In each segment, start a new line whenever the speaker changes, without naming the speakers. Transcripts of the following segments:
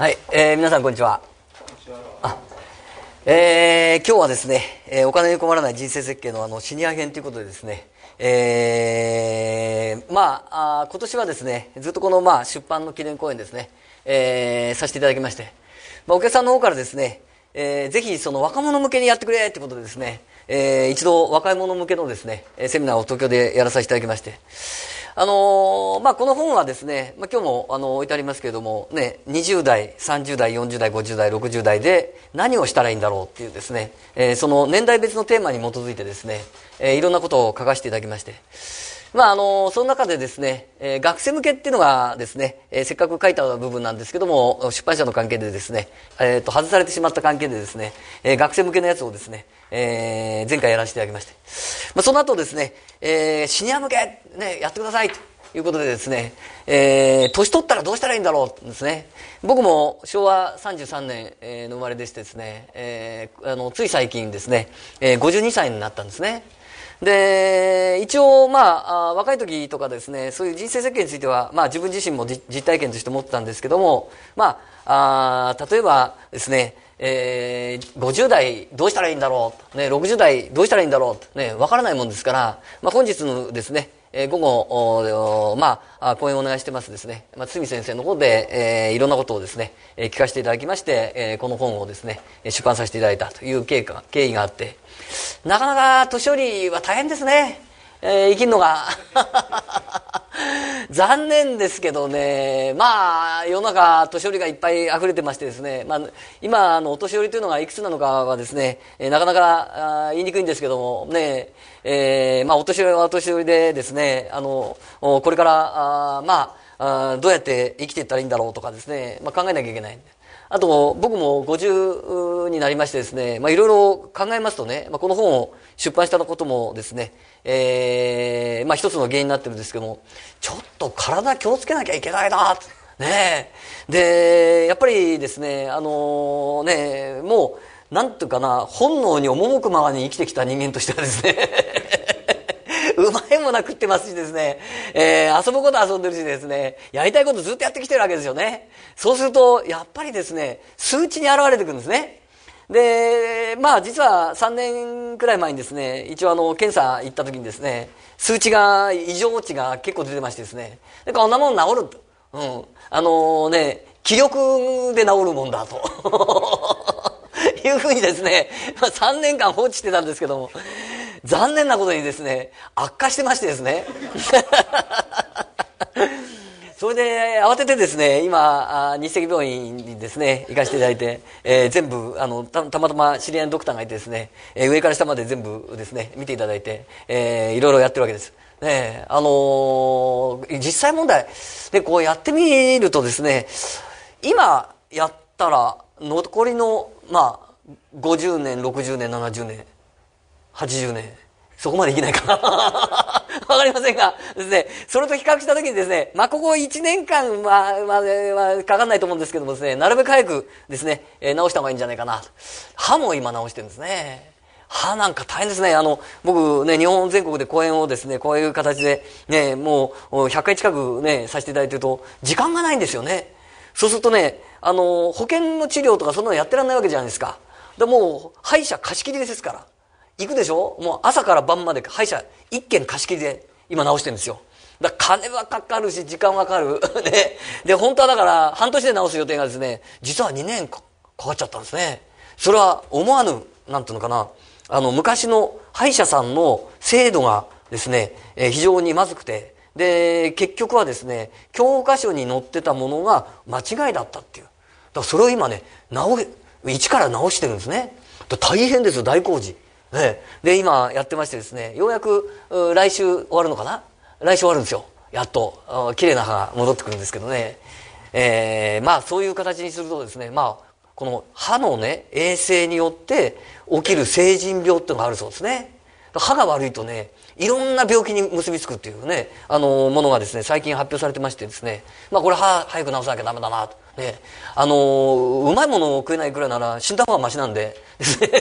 はい、えー、皆さんこんにちは。あ、えー、今日はですね、えー、お金に困らない人生設計のあのシニア編ということでですね、えー、まああ今年はですね、ずっとこのまあ出版の記念講演ですね、えー、させていただきまして、まあお客さんの方からですね、えー、ぜひその若者向けにやってくれってことでですね、えー、一度若い者向けのですね、セミナーを東京でやらさせていただきまして。あのー、まあ、この本はですね、まあ、今日もあの置いてありますけれども、ね、20代、30代、40代、50代、60代で何をしたらいいんだろうっていうですね、えー、その年代別のテーマに基づいてですね、えー、いろんなことを書かせていただきまして、まあ、あのその中でですね、えー、学生向けっていうのがですね、えー、せっかく書いた部分なんですけども出版社の関係でですね、えーと、と外されてしまった関係でですね、えー、学生向けのやつをですね、えー、前回やらせていただきまして。まあ、その後ですね、えー、シニア向け、ね、やってくださいということでですね、えー、年取ったらどうしたらいいんだろうですね。僕も昭和33年、えの生まれでしてですね、えー、あの、つい最近ですね、えー、52歳になったんですね。で、一応、まあ、若い時とかですね、そういう人生設計については、まあ自分自身も実体験として持ってたんですけども、まあ、あ例えばですね、えー、50代どうしたらいいんだろう、ね、60代どうしたらいいんだろう、ね、わからないもんですから、まあ、本日のですね、えー、午後、まあ、講演をお願いしてますですね、まあ、堤先生の方で、えー、いろんなことをですね、えー、聞かせていただきまして、えー、この本をですね、出版させていただいたという経過経緯があって、なかなか年寄りは大変ですね、えー、生きるのが。残念ですけどね、まあ、世の中、年寄りがいっぱい溢れてましてですね、まあ、今、あの、お年寄りというのがいくつなのかはですね、えー、なかなかあ言いにくいんですけども、ね、えー、まあ、お年寄りはお年寄りでですね、あの、これから、あまあどうやって生きていったらいいんだろうとかですね、まあ、考えなきゃいけない。あと、僕も50になりましてですね、まあ、いろいろ考えますとね、まあ、この本を出版したこともですね、えー、まあ一つの原因になってるんですけども、ちょっと体気をつけなきゃいけないな、ねで、やっぱりですね、あのー、ね、もう、なんていうかな、本能に赴くままに生きてきた人間としてはですね、うまいもな食ってますしですね、えー、遊ぶこと遊んでるしですね、やりたいことずっとやってきてるわけですよね。そうすると、やっぱりですね、数値に現れてくるんですね。で、まあ実は3年くらい前にですね、一応あの、検査行った時にですね、数値が、異常値が結構出てましてですね、でこんなもん治ると。うん。あのね、気力で治るもんだと。いうふうにですね、3年間放置してたんですけども、残念なことにですね、悪化してましてですね。それで慌ててですね今日赤病院にですね行かせていただいて、えー、全部あのたまたま知り合いのドクターがいてですね、えー、上から下まで全部ですね見ていただいて、えー、いろいろやってるわけです。ねあのー、実際問題でこうやってみるとですね今やったら残りのまあ50年60年70年80年そこまでいけないかなわかりませんがですねそれと比較した時にですねまあここ1年間は、まあ、まあ、かかんないと思うんですけどもですねなるべく早くですね、えー、直した方がいいんじゃないかな歯も今直してるんですね歯なんか大変ですね。あの、僕ね、日本全国で講演をですね、こういう形でね、もう100回近くね、させていただいてると、時間がないんですよね。そうするとね、あの、保険の治療とかそんなのやってらんないわけじゃないですか。でもう、歯医者貸し切りですから。行くでしょもう朝から晩まで歯医者1軒貸し切りで今直してるんですよだ金はかかるし時間はかかる ねで本当はだから半年で直す予定がですね実は2年かかっちゃったんですねそれは思わぬなんていうのかなあの昔の歯医者さんの制度がですね、えー、非常にまずくてで結局はですね教科書に載ってたものが間違いだったっていうだからそれを今ね直一から直してるんですね大変ですよ大工事ね、で今やってましてですねようやく来週終わるのかな来週終わるんですよやっと綺麗な歯が戻ってくるんですけどね、えー、まあそういう形にするとですねまあこの歯のね衛生によって起きる成人病っていうのがあるそうですね歯が悪いとねいろんな病気に結びつくっていうねあのものがですね最近発表されてましてですねまあこれ歯早く治さなきゃダメだなとね、あのー、うまいものを食えないくらいなら死んだ方がましなんで、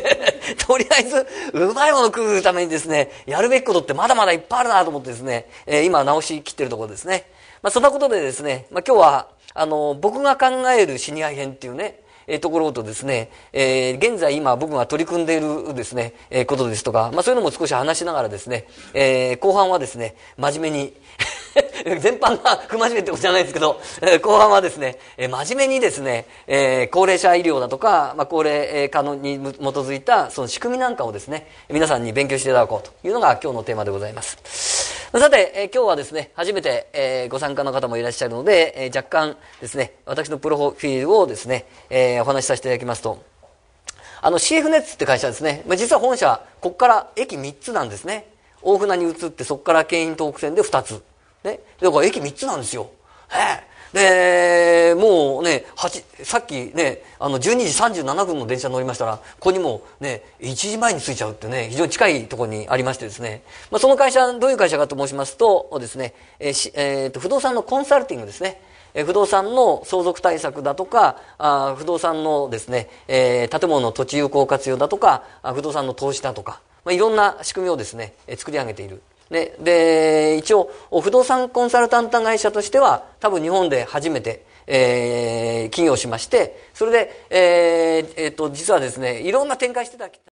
とりあえず、うまいものを食うためにですね、やるべきことってまだまだいっぱいあるなと思ってですね、えー、今直しきってるところですね。まあ、そんなことでですね、まあ、今日は、あのー、僕が考えるシニア編っていうね、えー、ところとですね、えー、現在今僕が取り組んでいるですね、えー、ことですとか、まあ、そういうのも少し話しながらですね、えー、後半はですね、真面目に 全般が不真面目ってことじゃないですけど、後半はですね、え真面目にですね、え高齢者医療だとか、まあ、高齢化に基づいたその仕組みなんかをですね、皆さんに勉強していただこうというのが今日のテーマでございます。さて、えー、今日はですね、初めて、えー、ご参加の方もいらっしゃるので、えー、若干ですね、私のプロフィールをですね、えー、お話しさせていただきますと、あの CF ネッツって会社ですね、まあ、実は本社、ここから駅3つなんですね。大船に移って、そこから県員東北線で2つ。ね、だから駅3つなんですよ。ええ。で、もうね、八さっきね、あの、12時37分の電車乗りましたら、ここにもね、1時前に着いちゃうってね、非常に近いところにありましてですね、まあ、その会社、どういう会社かと申しますと、ですね、えーえー、と不動産のコンサルティングですね、不動産の相続対策だとか、あ不動産のですね、えー、建物の土地有効活用だとか、不動産の投資だとか、まあ、いろんな仕組みをですね、作り上げている。ね、で、一応、不動産コンサルタント会社としては、多分日本で初めて、えー、起業しまして、それで、えー、えっ、と、実はですね、いろんな展開してた。